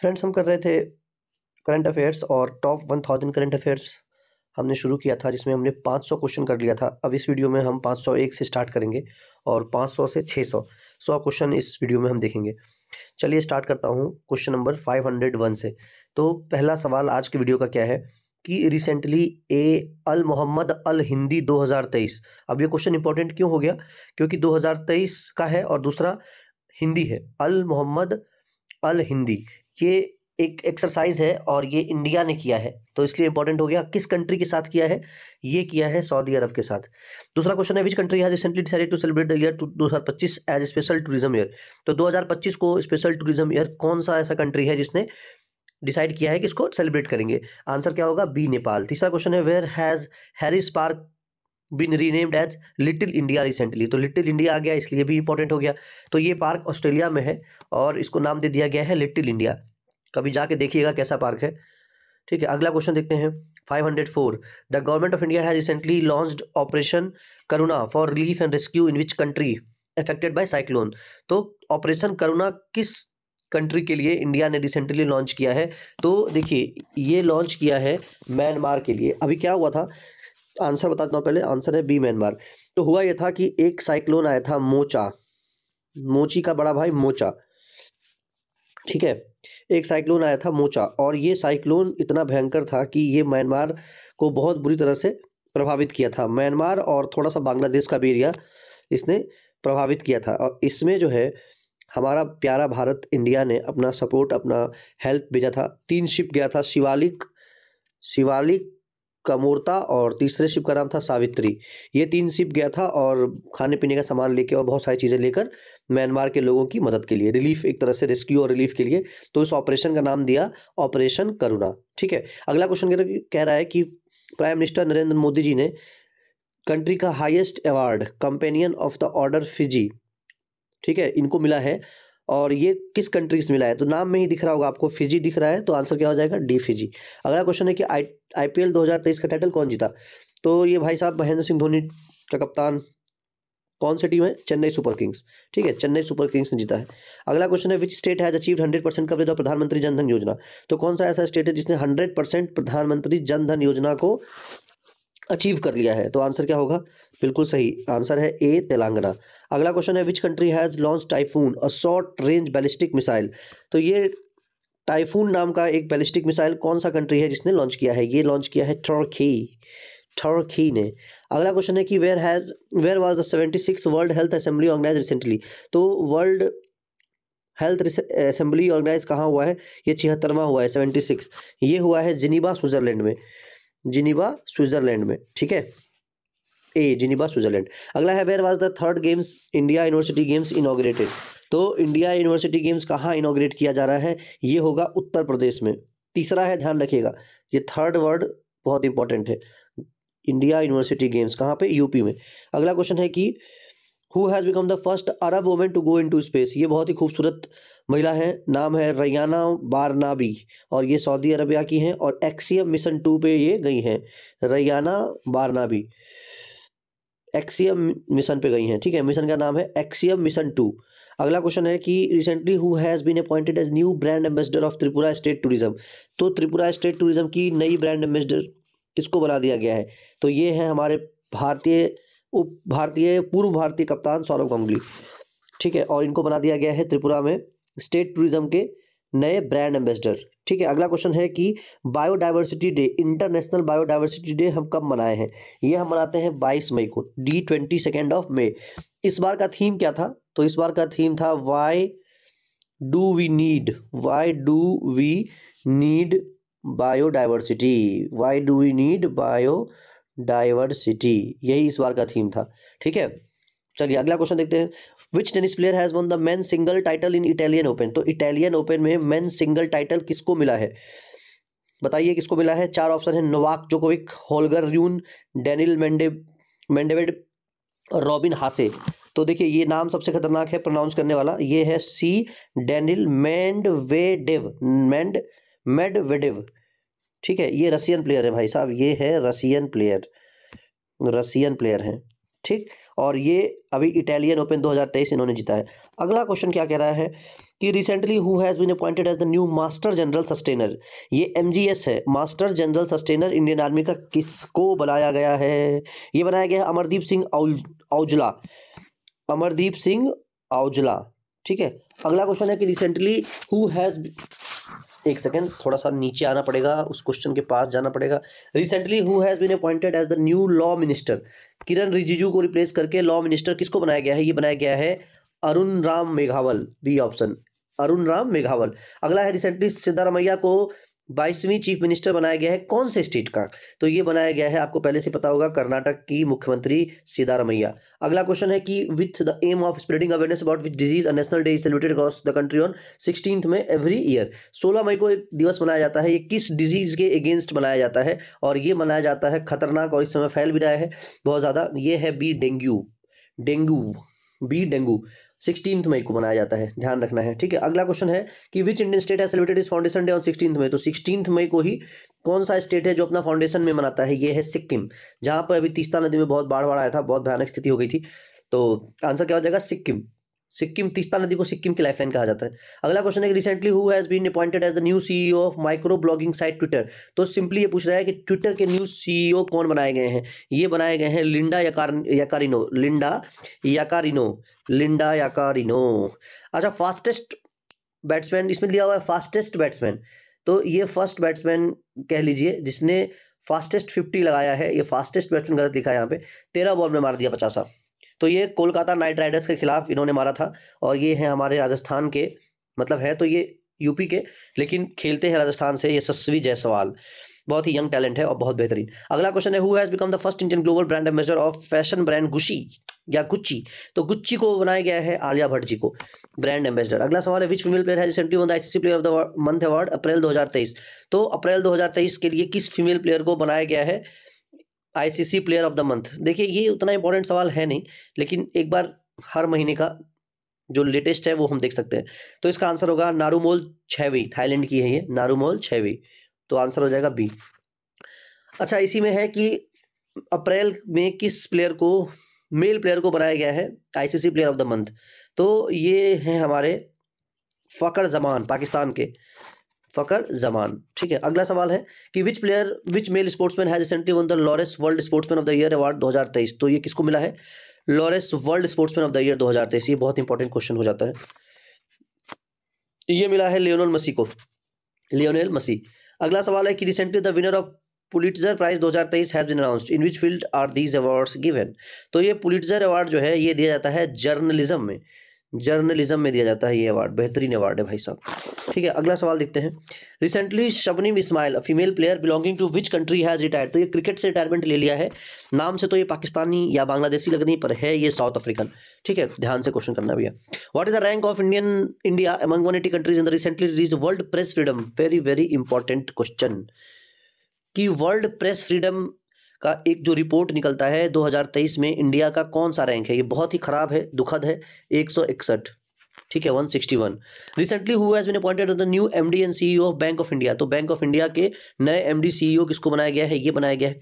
friends हम कर रहे थे करंट अफेयर्स और top one thousand current affairs हमने शुरू किया था जिसमें हमने 500 क्वेश्चन कर लिया था अब इस वीडियो में हम 501 से स्टार्ट करेंगे और 500 से 600 सौ क्वेश्चन इस वीडियो में हम देखेंगे चलिए स्टार्ट करता हूँ क्वेश्चन नंबर 501 से तो पहला सवाल आज की वीडियो का क्या है कि recently a Al Mohammed Al Hindi 2023 अब ये क्वेश्चन इंपॉर्टेंट क्यों हो गया क्योंकि 2023 का है और दूसरा हिंदी है अल मोहम्मद अल हिंदी ये एक एक्सरसाइज है और ये इंडिया ने किया है तो इसलिए इंपॉर्टेंट हो गया किस कंट्री के साथ किया है ये किया है सऊदी अरब के साथ दूसरा क्वेश्चन है which country has recently decided to celebrate the year दो हज़ार पच्चीस एज स्पेशल टूरिज्म ईयर तो दो हज़ार पच्चीस को स्पेशल टूरिज्म ईयर कौन सा ऐसा कंट्री है जिसने डिसाइड किया है कि इसको सेलिब्रेट करेंगे आंसर क्या होगा बी नेपाल तीसरा क्वेश्चन है where has Harris Park been renamed as little India recently तो लिटिल इंडिया आ गया इसलिए भी इंपॉर्टेंट हो गया तो ये पार्क ऑस्ट्रेलिया में है और इसको नाम दे दिया गया है लिटिल इंडिया कभी जाके देखिएगा कैसा पार्क है ठीक है अगला क्वेश्चन देखते हैं 504 the government of India has recently launch operation Karuna for relief and rescue in which country affected by cyclone तो ऑपरेशन करुणा किस कंट्री के लिए इंडिया ने रिसेंटली लॉन्च किया है तो देखिए ये लॉन्च किया है म्यांमार के लिए अभी क्या हुआ था आंसर बताता हूँ पहले आंसर है बी म्यांमार तो हुआ यह था कि एक साइक्लोन आया था मोचा मोची का बड़ा भाई मोचा ठीक है एक साइक्लोन आया था मोचा और ये साइक्लोन इतना भयंकर था कि ये म्यांमार को बहुत बुरी तरह से प्रभावित किया था म्यांमार और थोड़ा सा बांग्लादेश का भी एरिया इसने प्रभावित किया था और इसमें जो है हमारा प्यारा भारत इंडिया ने अपना सपोर्ट अपना हेल्प भेजा था तीन शिप गया था शिवालिक शिवालिक कमोरता और तीसरे शिप का नाम था सावित्री ये तीन शिप गया था और खाने पीने का सामान लेके और बहुत सारी चीज़ें लेकर म्यांमार के लोगों की मदद के लिए रिलीफ एक तरह से रेस्क्यू और रिलीफ के लिए तो इस ऑपरेशन का नाम दिया ऑपरेशन करुणा ठीक है अगला क्वेश्चन कह रहा है कि प्राइम मिनिस्टर नरेंद्र मोदी जी ने कंट्री का highest award companion of the order Fiji ठीक है इनको मिला है और ये किस कंट्री से मिला है तो नाम में ही दिख रहा होगा आपको फिजी दिख रहा है तो आंसर क्या हो जाएगा डी फिजी अगला क्वेश्चन है कि आई आईपीएल 2023 का टाइटल कौन जीता तो ये भाई साहब महेंद्र सिंह धोनी का कप्तान कौन सी टीम है चेन्नई सुपर किंग्स ठीक है चेन्नई सुपर किंग्स ने जीता है अगला क्वेश्चन है which state has achieve hundred percent coverage of Pradhan Mantri Jan Dhan योजना तो कौन सा ऐसा स्टेट है जिसने हंड्रेड परसेंट प्रधानमंत्री जनधन योजना को अचीव कर लिया है तो आंसर क्या होगा बिल्कुल सही आंसर है ए तेलंगाना अगला क्वेश्चन है which country has launch Typhoon a short range ballistic missile तो ये टाइफून नाम का एक बैलिस्टिक मिसाइल कौन सा कंट्री है जिसने लॉन्च किया है ये लॉन्च किया है टर्की टर्की ने अगला क्वेश्चन है कि where has where was the seventy six world health assembly organise recently तो वर्ल्ड हेल्थ असेंबली ऑर्गेनाइज कहाँ हुआ है ये छिहत्तरवा हुआ है सेवेंटी सिक्स ये हुआ है जिनीबा स्विट्ज़रलैंड में जिनीबा स्विट्ज़रलैंड में ठीक है ए जिनीबा स्विट्ज़रलैंड अगला है where was the third games India university games inaugurated तो इंडिया यूनिवर्सिटी गेम्स कहाँ इनोग्रेट किया जा रहा है ये होगा उत्तर प्रदेश में तीसरा है ध्यान रखिएगा ये थर्ड वर्ड बहुत इंपॉर्टेंट है इंडिया यूनिवर्सिटी गेम्स कहाँ पे यूपी में अगला क्वेश्चन है कि who has become the first Arab women to go into space ये बहुत ही खूबसूरत महिला है नाम है रैयाना बारनाबी और ये सऊदी अरबिया की हैं और एक्सियम मिशन टू पे ये गई हैं रैयाना बारनाबी एक्सियम मिशन पे गई हैं ठीक है मिशन का नाम है एक्सियम मिशन टू अगला क्वेश्चन है कि recently who has been appointed as new brand ambassador of Tripura state tourism तो त्रिपुरा स्टेट टूरिज्म की नई ब्रांड एम्बेसडर किसको बना दिया गया है तो ये है हमारे भारतीय उप भारतीय पूर्व भारतीय कप्तान सौरभ गांगुली ठीक है और इनको बना दिया गया है त्रिपुरा में स्टेट टूरिज्म के नए ब्रांड एम्बेसडर ठीक है अगला क्वेश्चन है कि biodiversity day international biodiversity day हम कब मनाए हैं ये हम मनाते हैं 22 मई को the twenty second of May इस बार का थीम क्या था तो इस बार का थीम था why do we need why do we need biodiversity why do we need biodiversity यही इस बार का थीम था ठीक है चलिए अगला क्वेश्चन देखते हैं which tennis player has won the man single title in Italian open तो इटालियन ओपन में मैन सिंगल टाइटल किसको मिला है बताइए किसको मिला है चार ऑप्शन है Novak Djokovic Holger Rune Daniil मेंडे मेंडेवेड रॉबिन हासे तो देखिए ये नाम सबसे खतरनाक है प्रोनाउंस करने वाला ये है सी डेनिल मैंडवेडेव मैंड मेडवेडिव ठीक है ये रसियन प्लेयर है भाई साहब ये है रसियन प्लेयर रसियन प्लेयर है ठीक और ये अभी इटालियन ओपन 2023 इन्होंने जीता है अगला क्वेश्चन क्या कह रहा है कि recently who has been appointed as the new master general sustainer ये एमजीएस है master general sustainer Indian army का किसको बनाया गया है ये बनाया गया है अमरदीप सिंह औजला अमरदीप सिंह औजला ठीक है अगला क्वेश्चन है कि रिसेंटली हु हैज़ एक सेकेंड थोड़ा सा नीचे आना पड़ेगा उस क्वेश्चन के पास जाना पड़ेगा recently who has been appointed as the new law minister Kiran Rijiju को रिप्लेस करके लॉ मिनिस्टर किसको बनाया गया है ये बनाया गया है अरुण राम मेघावल बी ऑप्शन अरुण राम मेघावल अगला है रिसेंटली सिद्धारमैया को बाईसवीं चीफ मिनिस्टर बनाया गया है कौन से स्टेट का तो ये बनाया गया है आपको पहले से पता होगा कर्नाटक की मुख्यमंत्री सीतारमैया अगला क्वेश्चन है कि with the aim of spreading awareness about which disease national day celebrated across the country on sixteen May every year सोलह मई को एक दिवस मनाया जाता है ये किस डिजीज के अगेंस्ट मनाया जाता है और ये मनाया जाता है खतरनाक और इस समय फैल भी रहा है बहुत ज़्यादा ये है B dengue dengue B dengue sixteen मई को मनाया जाता है ध्यान रखना है ठीक है अगला क्वेश्चन है कि विच इंडियन स्टेट है celebrated its foundation day on sixteen May तो सिक्सटीन मई को ही कौन सा स्टेट है जो अपना फाउंडेशन में मनाता है ये है सिक्किम जहाँ पर अभी तीस्ता नदी में बहुत बाढ़ बाढ़ आया था बहुत भयानक स्थिति हो गई थी तो आंसर क्या हो जाएगा सिक्किम सिक्किम तीस्ता नदी को सिक्किम की लाइफलाइन कहा जाता है अगला क्वेश्चन है कि recently who has been appointed as the new CEO of micro blogging site Twitter तो सिंपली ये पूछ रहा है कि ट्विटर के न्यू सीईओ e कौन बनाए गए हैं ये बनाए गए हैं Linda Yaccarino Linda Yaccarino Linda Yaccarino अच्छा फास्टेस्ट बैट्समैन इसमें लिया हुआ है फास्टेस्ट बैट्समैन तो ये फर्स्ट बैट्समैन कह लीजिए जिसने फास्टेस्ट फिफ्टी लगाया है ये फास्टेस्ट बैट्समैन गलत लिखा है यहाँ पे तेरह बॉल में मार दिया पचासा तो ये कोलकाता नाइट राइडर्स के खिलाफ इन्होंने मारा था और ये हैं हमारे राजस्थान के मतलब है तो ये यूपी के लेकिन खेलते हैं राजस्थान से यशस्वी जायसवाल बहुत ही यंग टैलेंट है और बहुत बेहतरीन अगला क्वेश्चन है who has become the first Indian global brand ambassador of fashion brand Gucci या गुच्ची तो गुच्ची को बनाया गया है आलिया भट्ट जी को ब्रांड एम्बेसडर अगला सवाल है विच फीमेल प्लेयर है ICC player of the month award April 2023 तो अप्रैल 2023 के लिए किस फीमेल प्लेयर को बनाया गया है ICC player of the month देखिए ये उतना इंपॉर्टेंट सवाल है नहीं लेकिन एक बार हर महीने का जो लेटेस्ट है वो हम देख सकते हैं तो इसका आंसर होगा नारूमोल छवी थाईलैंड की है ये नारूमोल छवी तो आंसर हो जाएगा बी अच्छा इसी में है कि अप्रैल में किस प्लेयर को मेल प्लेयर को बनाया गया है ICC player of the month तो ये हैं हमारे फ़कर जमान पाकिस्तान के फ़कर जमान ठीक है अगला सवाल है कि which player which male sportsman has recently won the Laureus world sportsman of the year award 2023 तो ये किसको मिला है Laureus world sportsman of the year 2023 ये बहुत इंपॉर्टेंट क्वेश्चन हो जाता है ये मिला है लियोनल मसी को लियोनल मसी अगला सवाल है कि recently the winner of Pulitzer prize 2023 has been announced in which field are these awards given तो ये पुलिटर अवार्ड जो है ये दिया जाता है जर्नलिज्म में जर्नलिज्म में दिया जाता है ये अवार्ड बेहतरीन अवार्ड है भाई साहब ठीक है अगला सवाल देखते हैं recently Shabnim Ismail female player belonging to which country has retired तो ये क्रिकेट से रिटायरमेंट ले लिया है नाम से तो ये पाकिस्तानी या बांग्लादेशी लग लगनी पर है ये साउथ अफ्रीकन ठीक है ध्यान से क्वेश्चन करना भैया what is the rank of Indian India among one eighty countries in the recently release world press freedom very very important question कि वर्ल्ड प्रेस फ्रीडम का एक जो रिपोर्ट निकलता है 2023 में इंडिया का कौन सा रैंक है ये बहुत ही खराब है दुखद है एक ठीक है 161 रिसेंटली हुआ एज मैंने appointed the new MD and CEO of Bank of India तो बैंक ऑफ इंडिया के नए एमडी सीईओ e किसको बनाया गया है ये बनाया गया है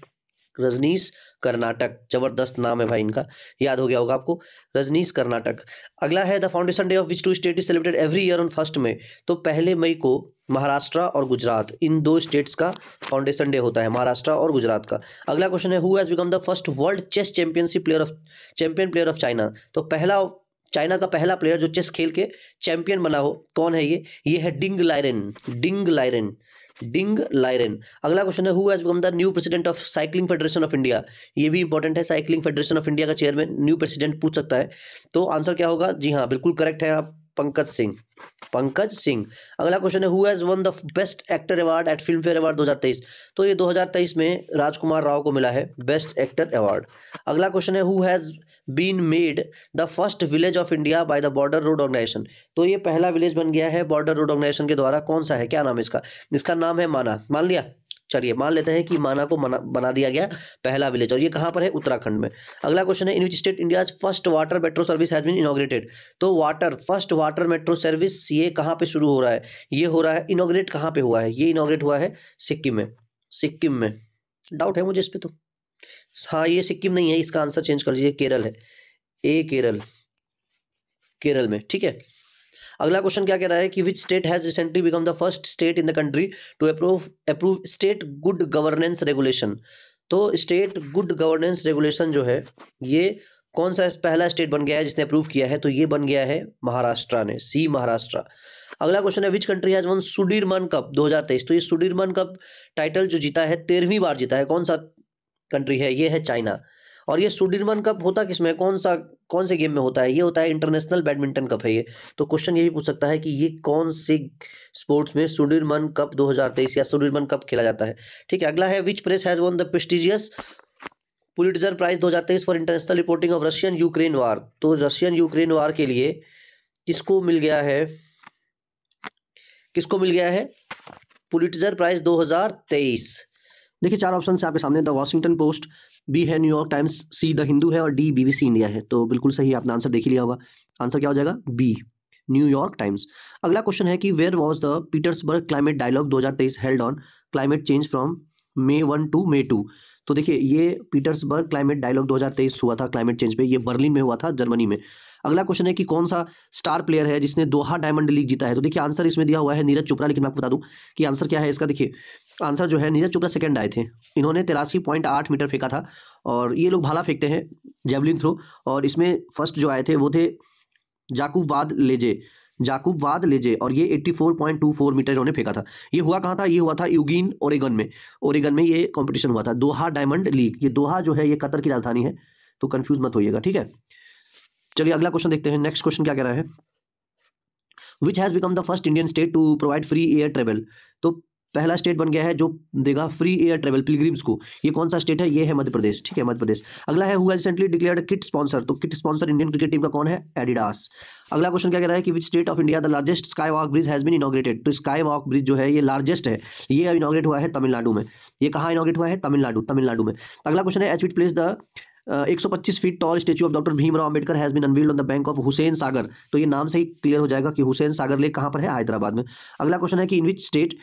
रजनीश कर्नाटक जबरदस्त नाम है भाई इनका याद हो गया होगा आपको रजनीश कर्नाटक अगला है the foundation day of which two state is celebrated every year on first May तो पहले मई को महाराष्ट्र और गुजरात इन दो स्टेट्स का फाउंडेशन डे होता है महाराष्ट्र और गुजरात का अगला क्वेश्चन है who has become the first world chess championship player of champion player of China तो पहला चाइना का पहला प्लेयर जो चेस खेल के चैंपियन बना हो कौन है ये ये है डिंग लायरन डिंग लायरन डिंग लायरन अगला क्वेश्चन है who has become the new president of cycling federation of India ये भी इंपॉर्टेंट है साइकिलिंग फेडरेशन ऑफ इंडिया का चेयरमैन न्यू प्रेसिडेंट पूछ सकता है तो आंसर क्या होगा जी हाँ बिल्कुल करेक्ट है आप पंकज सिंह पंकज सिंह अगला क्वेश्चन है who has won the best actor award at Filmfare award 2023 तो ये 2023 में राजकुमार राव को मिला है बेस्ट एक्टर अवार्ड अगला क्वेश्चन है who has been made the first village of India by the border road organisation तो ये पहला विलेज बन गया है बॉर्डर रोड ऑर्गेनाइजेशन के द्वारा कौन सा है क्या नाम है इसका इसका नाम है माना मान लिया चलिए मान लेते हैं कि माना को मना, बना दिया गया पहला विलेज और ये कहाँ पर है उत्तराखंड में अगला क्वेश्चन है in which state India first water metro service has been inaugurated तो water first water metro service ये कहाँ पे शुरू हो रहा है ये हो रहा है इनोग्रेट कहाँ पे हुआ है ये इनोग्रेट हुआ है सिक्किम में सिक्किम में डाउट है मुझे इस पर तो हाँ ये सिक्किम नहीं है इसका आंसर चेंज कर लीजिए केरल है ए केरल केरल में ठीक है अगला क्वेश्चन क्या कह रहा है कि which state has recently become the first state in the country to approve approve state good governance regulation तो स्टेट गुड गवर्नेंस रेगुलेशन जो है ये कौन सा पहला स्टेट बन गया है जिसने अप्रूव किया है तो ये बन गया है महाराष्ट्र ने सी महाराष्ट्र अगला क्वेश्चन है which country has won Sudirman cup 2023 तो ये सुडीरमन कप टाइटल जो जीता है तेरहवीं बार जीता है कौन सा कंट्री है ये है चाइना और ये सुडीरमन कप होता किस में कौन सा कौन से गेम में होता है ये होता है इंटरनेशनल बैडमिंटन कप है ये तो क्वेश्चन ये भी पूछ सकता है कि ये कौन से स्पोर्ट्स में सुडीरमन कप 2023 या सुडीरमन कप खेला जाता है ठीक है अगला है which press has won the prestigious Pulitzer prize 2023 for international reporting of Russian Ukraine war तो रशियन यूक्रेन वार के लिए किसको मिल गया है किसको मिल गया है पुलिटर प्राइज दो देखिए चार ऑप्शन है आपके सामने द वॉशिंगटन पोस्ट बी है New York Times C the Hindu है और डी बीबीसी इंडिया है तो बिल्कुल सही आपने आंसर देख ही लिया होगा आंसर क्या हो जाएगा बी न्यूयॉर्क टाइम्स अगला क्वेश्चन है कि where was the Petersberg climate dialogue 2023 held on climate change from May one to May two तो देखिए ये पीटर्सबर्ग क्लाइमेट डायलॉग 2023 हुआ था क्लाइमेट चेंज पे ये बर्लिन में हुआ था जर्मनी में अगला क्वेश्चन है कि कौन सा स्टार प्लेयर है जिसने दोहा डायमंड लीग जीता है तो देखिए आंसर इसमें दिया हुआ है नीरज चोपड़ा लेकिन मैं आपको बता दूं कि आंसर क्या है इसका देखिए आंसर जो है नीरज चोपड़ा सेकंड आए थे इन्होंने तिरासी पॉइंट आठ मीटर फेंका था और ये लोग भाला फेंकते हैं जेवलिन थ्रो और इसमें फर्स्ट जो आए थे वो थे जाकूब वाद लेजे जाकूब वाद लेजे और ये eighty four point two four meter इन्होंने फेंका था ये हुआ कहाँ था ये हुआ था यूगीन ओरेगन में ओरेगन में ये कॉम्पिटिशन हुआ था दोहा डायमंड लीग ये दोहा जो है ये कतर की राजधानी है तो कन्फ्यूज मत होइएगा ठीक है चलिए अगला क्वेश्चन देखते हैं नेक्स्ट क्वेश्चन क्या कह रहा है which has become the first Indian state to provide free air travel तो पहला स्टेट बन गया है जो देगा फ्री एयर ट्रेवल पिलग्रीम्स को ये कौन सा स्टेट है ये है मध्य प्रदेश ठीक है मध्य प्रदेश अगला है हुआ रिसेंटली डिक्लेयर किट स्पॉन्सर तो kit sponsor Indian cricket team का कौन है एडिडास अगला क्वेश्चन क्या कह रहा है कि which state of India the largest sky walk bridge has been inaugurated तो स्काई वॉक ब्रिज जो है ये लार्जेस्ट है ये इनोग्रेट हुआ है तमिलनाडु में ये कहाँ इनोग्रेट हुआ है तमिलनाडु तमिलनाडु में अगला क्वेश्चन है एच विट प्लेस द एक सौ पच्चीस feet tall statue of doctor Bhimrao Ambedkar has been unveiled on the bank of Hussain Sagar तो ये नाम से ही क्लियर हो जाएगा कि हुसैन सागर लेक कहाँ पर है हैदराबाद में अगला क्वेश्चन है कि in which state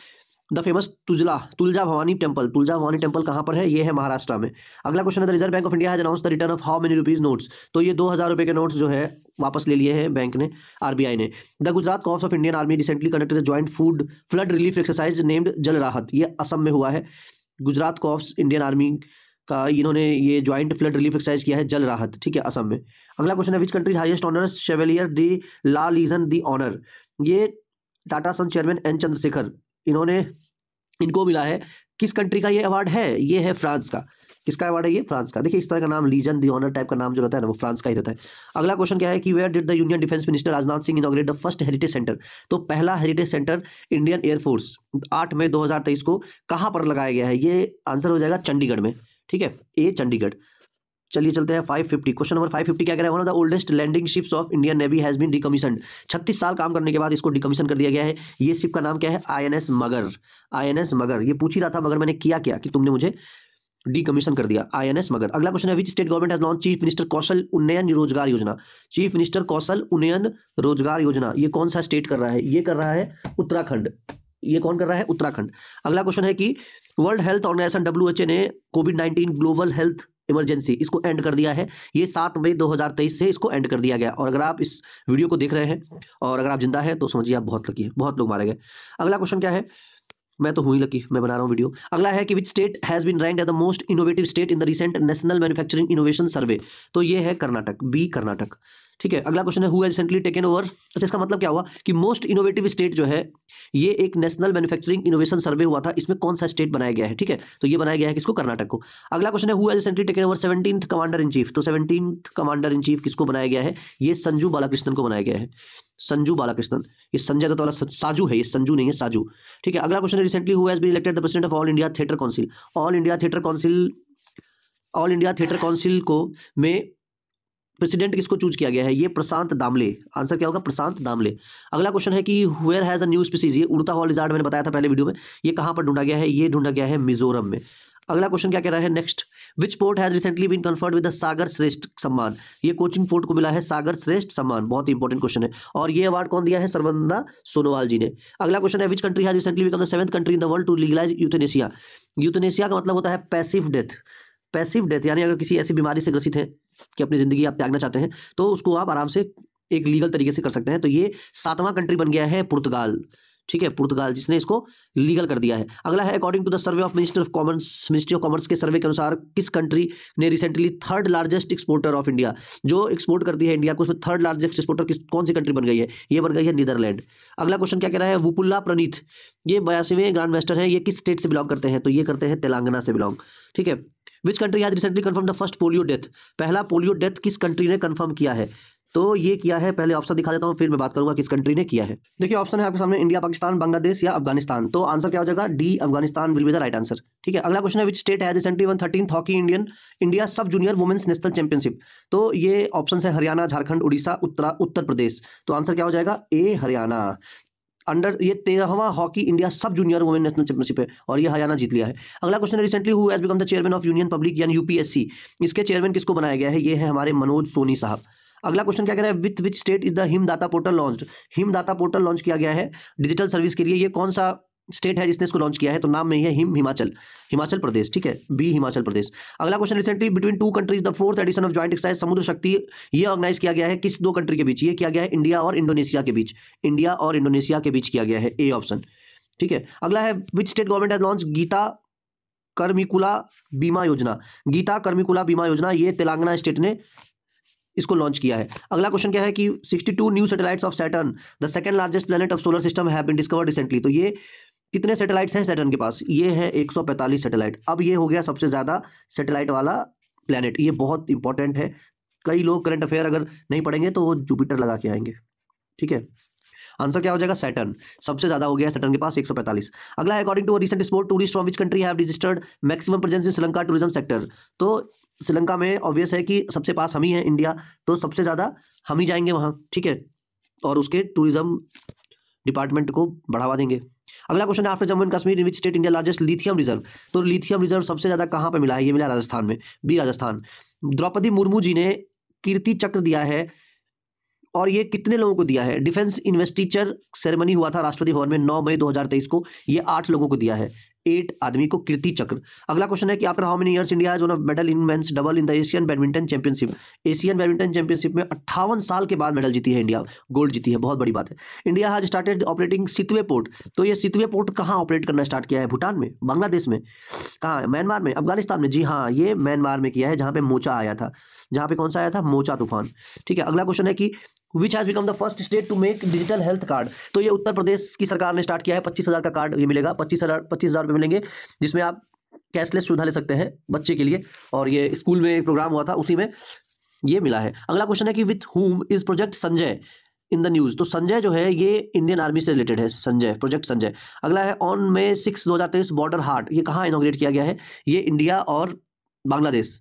the famous तुजला तुलजा भवानी टेम्पल तुलजा भवानी टेम्पल कहाँ पर है ये है महाराष्ट्र में अगला क्वेश्चन है the Reserve Bank of India has announce the return of how many rupees notes तो ये दो हज़ार रुपये के नोट्स जो है वापस ले लिए हैं बैंक ने आरबीआई ने the Gujarat corps of Indian army recently conducted the joint food flood relief exercise named Jal Rahat ये असम में हुआ है गुजरात कॉर्स इंडियन आर्मी का इन्होंने ये ज्वाइंट फ्लड रिलीफ एक्सरसाइज किया है जल राहत ठीक है असम में अगला क्वेश्चन है which countries highest honour Chevalier de la Legion de honour ये Tata Son chairman N Chandrashekhar इन्होंने इनको मिला है किस कंट्री का ये अवार्ड है ये है फ्रांस का किसका अवार्ड है ये फ्रांस का देखिए इस तरह का नाम लीजन दी ऑनर टाइप का नाम जो रहता है ना वो फ्रांस का ही रहता है अगला क्वेश्चन क्या है कि where did the union defence minister Rajnath Singh inaugurate the first heritage centre तो पहला हेरिटेज सेंटर इंडियन एयरफोर्स आठ मई दो को कहाँ पर लगाया गया है ये आंसर हो जाएगा चंडीगढ़ में ठीक है ए चंडीगढ़ चलिए चलते हैं 550 क्वेश्चन नंबर 550 क्या कह रहा है one of the oldest landing ships of Indian navy has been decommission 36 साल काम करने के बाद इसको डिकमीशन कर दिया गया है ये शिप का नाम क्या है आईएनएस मगर आईएनएस मगर ये पूछ ही रहा था मगर मैंने किया क्या कि तुमने मुझे डिकमीशन कर दिया आईएनएस मगर अगला क्वेश्चन है which state government has launch chief minister Kaushal Unnayan Rozgar योजना चीफ मिनिस्टर कौशल उन्नयन रोजगार योजना ये कौन सा स्टेट कर रहा है ये कर रहा है उत्तराखंड ये कौन कर रहा है उत्तराखंड अगला क्वेश्चन है कि वर्ल्ड हेल्थ ऑर्गेनाइजेशन डब्ल्यू ने COVID nineteen global health emergency इसको एंड कर दिया है ये सात मई 2023 से इसको एंड कर दिया गया और अगर आप इस वीडियो को देख रहे हैं और अगर आप जिंदा है तो समझिए आप बहुत लकी है बहुत लोग मारे गए अगला क्वेश्चन क्या है मैं तो हुई लकी मैं बना रहा हूँ वीडियो अगला है कि which state has been rank as the most innovative state in the recent national manufacturing innovation survey तो ये है कर्नाटक बी कर्नाटक ठीक है अगला क्वेश्चन है हु रिसेंटली टेकन ओवर अच्छा इसका मतलब क्या हुआ कि मोस्ट इनोवेटिव स्टेट जो है ये एक नेशनल मैन्युफैक्चरिंग इनोवेशन सर्वे हुआ था इसमें कौन सा स्टेट बनाया गया है ठीक है तो ये बनाया गया है किसको कर्नाटक को अगला क्वेश्चन है who recently taken over seventeen commander in chief तो सेवनटीन कमांडर इन चीफ किसको बनाया गया है ये संजू बालाकृष्णन को बनाया गया है संजू बालाकृष्णन ये संजय दत्त वाला साजू है ये संजू नहीं है साजू ठीक है अगला क्वेश्चन है recently who has been elected the president of all India theatre council all India theatre council all India theatre council को में प्रेसिडेंट किसको चूज किया गया है ये प्रशांत दामले आंसर क्या होगा प्रशांत दामले अगला क्वेश्चन है कि where has a new species ये उड़ता हुआ रिजार्ट मैंने बताया था पहले वीडियो में ये कहां पर ढूंढा गया है ये ढूंढा गया है मिजोरम में अगला क्वेश्चन क्या कह रहा है next which port has recently been conferred with Sagar Shreshtha Samman ये कोचिंग पोर्ट को मिला है सागर श्रेष्ठ सम्मान बहुत ही इंपॉर्टेंट क्वेश्चन है और ये अवार्ड कौन दिया है सर्वंदा सोनोवाल जी ने अगला क्वेश्चन है which country has recently become the seventh country in the world to legalise euthanasia euthanasia का मतलब होता है पैसिव डेथ पैसिव डेथ यानी अगर किसी ऐसी बीमारी से ग्रसित है कि अपनी ज़िंदगी आप त्यागना चाहते हैं तो उसको आप आराम से एक लीगल तरीके से कर सकते हैं तो ये सातवां कंट्री बन गया है पुर्तगाल ठीक है पुर्तगाल जिसने इसको लीगल कर दिया है अगला है according to the survey of minister of commerce ministry of commerce के सर्वे के अनुसार किस कंट्री ने recently third largest exporter of India जो एक्सपोर्ट करती है इंडिया को उसमें थर्ड लार्जेस्ट एक्सपोर्टर किस कौन सी कंट्री बन गई है ये बन गई है नीदरलैंड अगला क्वेश्चन क्या कह रहा है वुपुल्ला प्रणीत ये बयासीवें ग्रांड मेस्टर है ये किस स्टेट से बिलोंग करते हैं तो ये करते हैं तेलंगाना से बिलोंग ठीक है which country has recently confirm the first polio death पहला पोलियो डेथ किस कंट्री ने कन्फर्म किया है तो ये किया है पहले ऑप्शन दिखा देता हूँ फिर मैं बात करूंगा किस कंट्री ने किया है देखिए ऑप्शन है आपके सामने इंडिया पाकिस्तान बांग्लादेश या अफगानिस्तान तो आंसर क्या हो जाएगा D Afghanistan will be the right answer ठीक है अगला क्वेश्चन है विच स्टेट है सेंट्री won thirteen hockey Indian India sub junior women's national championship तो ये ऑप्शन है हरियाणा झारखंड उड़ीसा उत्तरा उत्तर प्रदेश तो आंसर क्या हो जाएगा ए हरियाणा अंडर ये तेरहवा hockey India sub junior women national championship है और ये हरियाणा जीत लिया है अगला क्वेश्चन रिसेंटली हुआ as become the chairman of union public यानी यूपीएससी इसके चेयरमैन किसको बनाया गया है ये है हमारे मनोज सोनी साहब अगला क्वेश्चन क्या कह रहा है with which state is the Himdata portal launch Himdata portal launch किया गया है डिजिटल सर्विस के लिए ये कौन सा स्टेट है जिसने इसको लॉन्च किया है तो नाम में ही है हिम हिमाचल हिमाचल प्रदेश ठीक है बी हिमाचल प्रदेश अगला question recently between two countries the fourth edition of joint exercise Samudra Shakti ये ऑर्गेनाइज किया गया है किस दो कंट्री के बीच ये किया गया है इंडिया और इंडोनेशिया के बीच इंडिया और इंडोनेशिया के बीच किया गया है ए ऑप्शन ठीक है अगला है विच स्टेट गवर्नमेंट है लॉन्च गीता कर्मिकुला बीमा योजना गीता कर्मिकुला बीमा योजना ये तेलंगाना स्टेट ने इसको लॉन्च किया है अगला क्वेश्चन क्या है कि 62 new satellites of Saturn the second largest planet of solar system have been discovered recently तो ये कितने सैटेलाइट्स हैं सैटर्न के पास ये है 145 सैटेलाइट अब ये हो गया सबसे ज़्यादा सैटेलाइट वाला प्लेनेट ये बहुत इंपॉर्टेंट है कई लोग करंट अफेयर अगर नहीं पढ़ेंगे तो वो जुपिटर लगा के आएंगे ठीक है आंसर क्या हो जाएगा सैटन सबसे ज्यादा हो गया सेटन के पास 145 अगला according to recent sport tourist from which country have registered maximum presence in Sri Lanka tourism sector तो श्रीलंका में ऑब्वियस है कि सबसे पास हम ही हैं इंडिया तो सबसे ज़्यादा हम ही जाएंगे वहाँ ठीक है और उसके टूरिज्म डिपार्टमेंट को बढ़ावा देंगे अगला क्वेश्चन है after Jammu and Kashmir which state India largest lithium reserve तो लिथियम रिजर्व सबसे ज़्यादा कहाँ पर मिला है ये मिला राजस्थान में बी राजस्थान द्रौपदी मुर्मू जी ने कीर्ति चक्र दिया है और ये कितने लोगों को दिया है डिफेंस इन्वेस्टिचर सेरेमनी हुआ था राष्ट्रपति भवन में नौ मई 2023 को ये आठ लोगों को दिया है एट आदमी को कीर्ति चक्र अगला क्वेश्चन है कि after how many years India has won of medal in men's double in the Asian badminton championship Asian badminton championship में अट्ठावन साल के बाद मेडल जीती है इंडिया गोल्ड जीती है बहुत बड़ी बात है India has started operating Sittwe port तो ये सितवे पोर्ट कहाँ ऑपरेट करना स्टार्ट किया है भूटान में बांग्लादेश में कहाँ म्यांमार में अफगानिस्तान में जी हाँ ये म्यांमार में किया है जहाँ पे मोचा आया था जहाँ पे कौन सा आया था मोचा तूफान ठीक है अगला क्वेश्चन है कि which has become the first state to make digital health card तो ये उत्तर प्रदेश की सरकार ने स्टार्ट किया है पच्चीस हज़ार का कार्ड ये मिलेगा पच्चीस हज़ार पच्चीस हज़ार रुपये मिलेंगे जिसमें आप कैशलेस सुविधा ले सकते हैं बच्चे के लिए और ये स्कूल में एक प्रोग्राम हुआ था उसी में ये मिला है अगला क्वेश्चन है कि with home is project Sanjay in the news तो संजय जो है ये इंडियन आर्मी से रिलेटेड है संजय प्रोजेक्ट संजय अगला है ऑन मे सिक्स दो हजार तेईस बॉर्डर हार्ट ये कहाँ इनोग्रेट किया गया है ये इंडिया और बांग्लादेश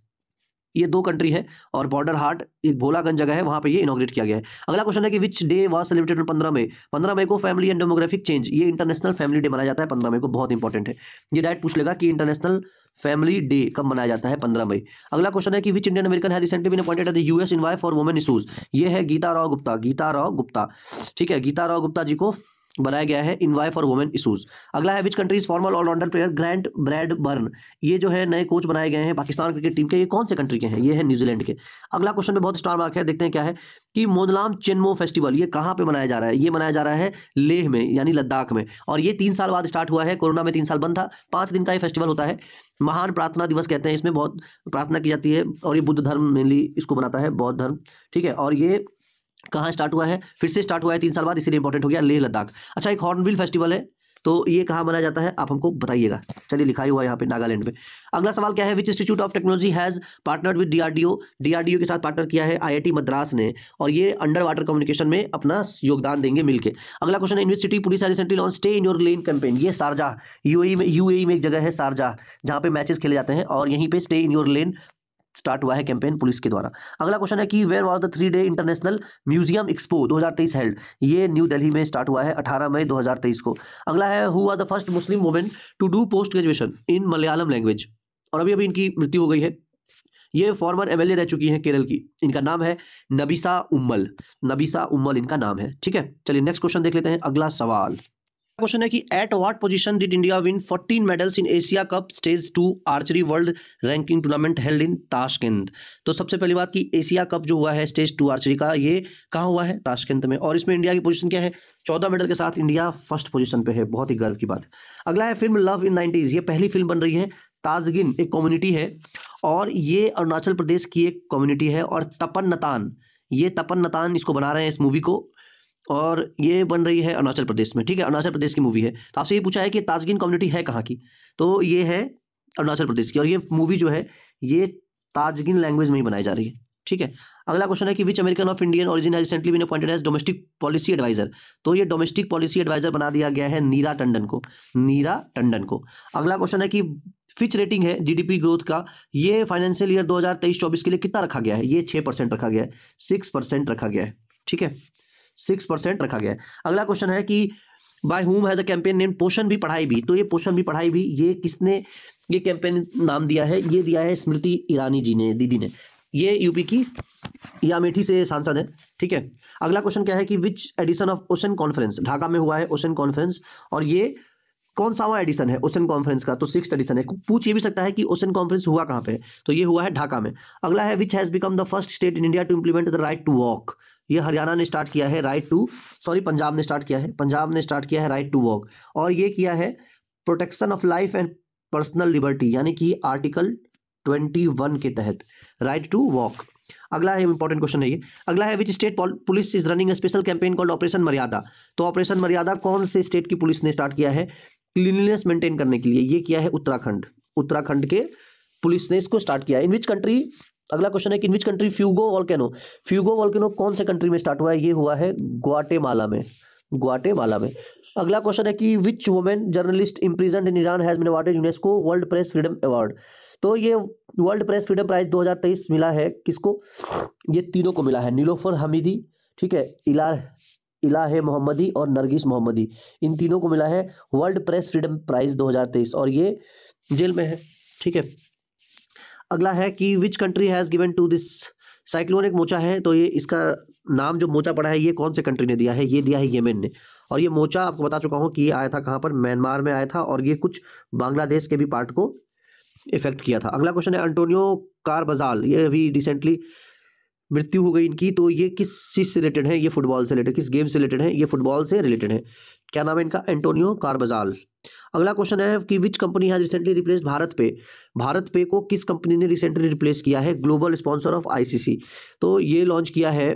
ये दो कंट्री है और बॉर्डर हार्ट एक भोलागंज जगह है वहां पे ये इनोग्रेट किया गया है अगला क्वेश्चन है कि विच डे वॉज सेलिब्रेटेड पंद्रह मई पंद्रह मई को फैमिली एंड डेमोग्राफिक चेंज ये इंटरनेशनल फैमिली डे मनाया जाता है पंद्रह मई को बहुत इंपॉर्टेंट है ये डायरेक्ट पूछ लेगा कि इंटरनेशनल फैमिली डे कब मनाया जाता है पंद्रह मई अगला क्वेश्चन है कि विच इंडियन अमेरिकन है recently been appointed at the US envoy for women issues ये है गीता राव गुप्ता गीता राव गुप्ता ठीक है गीता राव गुप्ता जी को बनाया गया है इन वाइफ और वुमेन इशूज अगला है which countries former allrounder player Grant Bradburn ये जो है नए कोच बनाए गए हैं पाकिस्तान क्रिकेट टीम के ये कौन से कंट्री के हैं ये है न्यूजीलैंड के अगला क्वेश्चन में बहुत स्टार मार्क है देखते हैं क्या है कि मोदलाम चेनमो फेस्टिवल ये कहाँ पे मनाया जा रहा है ये मनाया जा रहा है लेह में यानी लद्दाख में और ये तीन साल बाद स्टार्ट हुआ है कोरोना में तीन साल बंद था पाँच दिन का ये फेस्टिवल होता है महान प्रार्थना दिवस कहते हैं इसमें बहुत प्रार्थना की जाती है और ये बुद्ध धर्म मेनली इसको बनाता है बौद्ध धर्म ठीक है और ये कहाँ स्टार्ट हुआ है फिर से स्टार्ट हुआ है तीन साल बाद इसलिए इंपॉर्टेंट हो गया लेह लद्दाख अच्छा एक हॉर्नबिल फेस्टिवल है तो ये कहाँ मनाया जाता है आप हमको बताइएगा चलिए लिखाई हुआ यहाँ पे नागालैंड में अगला सवाल क्या है which institute of technology has partner with DRDO DRDO के साथ पार्टनर किया है आईआईटी मद्रास ने और ये अंडर वाटर कम्युनिकेशन में अपना योगदान देंगे मिलकर अगला क्वेश्चन है university police recently launch stay in your lane campaign ये सारजा यू e में यू e में एक जगह है सारजा जहाँ पे मैचेस खेले जाते हैं और यहीं पर stay in your lane start हुआ है कैंपेन पुलिस के द्वारा अगला क्वेश्चन है कि where was the three day international museum expo 2023 हजार हेल्ड ये न्यू दिल्ली में स्टार्ट हुआ है 18 मई 2023 को अगला है who was the first Muslim women to do post graduation in Malayalam language और अभी अभी इनकी मृत्यु हो गई है ये फॉर्मर एम रह चुकी हैं केरल की इनका नाम है नबीसा उम्मल नबीसा उम्मल इनका नाम है ठीक है चलिए नेक्स्ट क्वेश्चन देख लेते हैं अगला सवाल क्वेश्चन है कि at what position did India win 14 medals in Asia cup stage two archery world ranking tournament held in Tashkent तो सबसे पहली बात कि एशिया कप जो हुआ है स्टेज टू आर्चरी का ये कहाँ हुआ है ताशकंद में और इसमें इंडिया की पोजीशन क्या है चौदह मेडल के साथ इंडिया फर्स्ट पोजिशन पे है बहुत ही गर्व की बात अगला है फिल्म लव इन नाइनटीज ये पहली फिल्म बन रही है ताजगिन एक कम्युनिटी है और ये अरुणाचल प्रदेश की एक कम्युनिटी है और तपन नतान ये तपन नतान इसको बना रहे हैं इस मूवी को और ये बन रही है अरुणाचल प्रदेश में ठीक है अरुणाचल प्रदेश की मूवी है तो आपसे ये पूछा है कि ताजगिन कम्युनिटी है कहाँ की तो ये है अरुणाचल प्रदेश की और ये मूवी जो है ये ताजगिन लैंग्वेज में ही बनाई जा रही है ठीक है अगला क्वेश्चन है कि which American of Indian origin recently been appointed as domestic policy adviser तो ये डोमेस्टिक पॉलिसी एडवाइजर बना दिया गया है नीरा टंडन को नीरा टंडन को अगला क्वेश्चन है कि फिच रेटिंग है जीडीपी ग्रोथ का ये फाइनेंशियल ईयर 2023-24 के लिए कितना रखा गया है ये छह परसेंट रखा गया है सिक्स परसेंट रखा गया है ठीक है सिक्स परसेंट रखा गया है अगला क्वेश्चन है कि by home has a campaign name Poshan Bhi पढ़ाई भी तो ये पोषण भी पढ़ाई भी ये किसने ये कैंपेन नाम दिया है ये दिया है स्मृति ईरानी जी ने दीदी ने ये यूपी की या से सांसद है ठीक है अगला क्वेश्चन क्या है कि which edition of ocean conference Dhaka में हुआ है ओशन कॉन्फ्रेंस और ये कौन सा सावा एडिशन है ओशन कॉन्फ्रेंस का तो सिक्स एडिशन है पूछ ये भी सकता है कि ओशन कॉन्फ्रेंस हुआ कहाँ पे तो ये हुआ है ढाका में अगला है which has become the first state in India to implement the right to walk ये हरियाणा ने स्टार्ट किया है राइट टू सॉरी पंजाब ने स्टार्ट किया है पंजाब ने स्टार्ट किया है राइट टू वॉक और ये किया है protection of life and personal liberty यानी कि आर्टिकल ट्वेंटी वन के तहत राइट टू वॉक अगला है इंपॉर्टेंट क्वेश्चन है ये अगला है which state police is running special campaign called operation Maryada तो ऑपरेशन मर्यादा कौन से स्टेट की पुलिस ने स्टार्ट किया है क्लीनलीनेस मेंटेन करने के लिए ये किया है उत्तराखंड उत्तराखंड के पुलिस ने इसको स्टार्ट किया इन विच कंट्री अगला क्वेश्चन है कि in which country Fuego volcano Fuego volcano कौन से कंट्री में स्टार्ट हुआ है ये हुआ है ग्वाटेमाला में ग्वाटेमाला में अगला क्वेश्चन है कि which women journalist imprisoned in Iran has been awarded UNESCO world press freedom award तो ये वर्ल्ड प्रेस फ्रीडम प्राइज दो मिला है किसको ये तीनों को मिला है नीलोफर हमीदी ठीक है इला इलाहे मोहम्मदी और नरगिस मोहम्मदी इन तीनों को मिला है वर्ल्ड प्रेस फ्रीडम प्राइज दो और ये जेल में है ठीक है अगला है कि which country has given to this cyclone एक मोचा है तो ये इसका नाम जो मोचा पड़ा है ये कौन से कंट्री ने दिया है ये दिया है येमेन ने और ये मोचा आपको बता चुका हूँ कि ये आया था कहाँ पर म्यांमार में आया था और ये कुछ बांग्लादेश के भी पार्ट को इफेक्ट किया था अगला क्वेश्चन है अंटोनियो कारबजाल ये अभी रिसेंटली मृत्यु हो गई इनकी तो ये किस चीज़ से रिलेटेड है ये फुटबॉल से रिलेटेड किस गेम से रिलेटेड है ये फुटबॉल से रिलेटेड है क्या नाम है इनका एंटोनियो कारबजाल अगला क्वेश्चन है कि which company has recently replace BharatPe Bharat पे को किस कंपनी ने रिसेंटली रिप्लेस किया है ग्लोबल स्पॉन्सर ऑफ आईसीसी तो ये लॉन्च किया है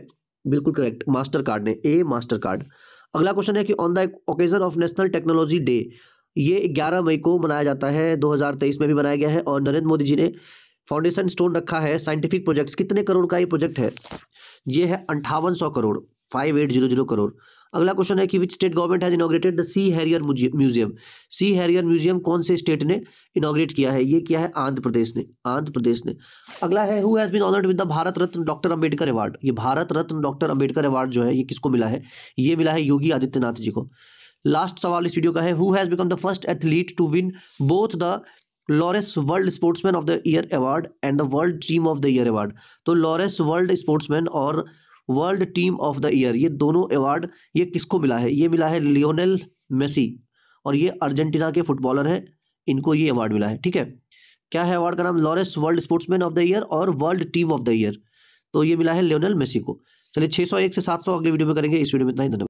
बिल्कुल करेक्ट मास्टर कार्ड ने ए मास्टर कार्ड अगला क्वेश्चन है कि on the occasion of national technology day ये 11 मई को मनाया जाता है 2023 में भी मनाया गया है और नरेंद्र मोदी जी ने फाउंडेशन स्टोन रखा है साइंटिफिक प्रोजेक्ट्स कितने करोड़ का ये प्रोजेक्ट है ये है अंठावन सौ crore five eight zero zero crore अगला क्वेश्चन है कि which state government has inaugurated the Sea Harrier museum Sea Harrier museum कौन से स्टेट ने इनोग्रेट किया है ये किया है आंध्र प्रदेश ने आंध्र प्रदेश ने अगला है who has been honoured with the Bharat Ratna doctor Ambedkar award ये भारत रत्न डॉक्टर अंबेडकर अवार्ड जो है ये किसको मिला है ये मिला है योगी आदित्यनाथ जी को लास्ट सवाल इस वीडियो का है who has become the first athlete to win both the Laureus world sportsman of the year award and the world team of the year award तो लॉरेस वर्ल्ड स्पोर्ट्समैन और world team of the year ये दोनों award ये किसको मिला है ये मिला है लियोनेल मेसी और ये अर्जेंटीना के फुटबॉलर हैं इनको ये अवार्ड मिला है ठीक है क्या है अवार्ड का नाम Laureus world sportsman of the year और world team of the year तो ये मिला है लियोनेल मेसी को चलिए 601 से 700 अगले वीडियो में करेंगे इस वीडियो में इतना ही धन्यवाद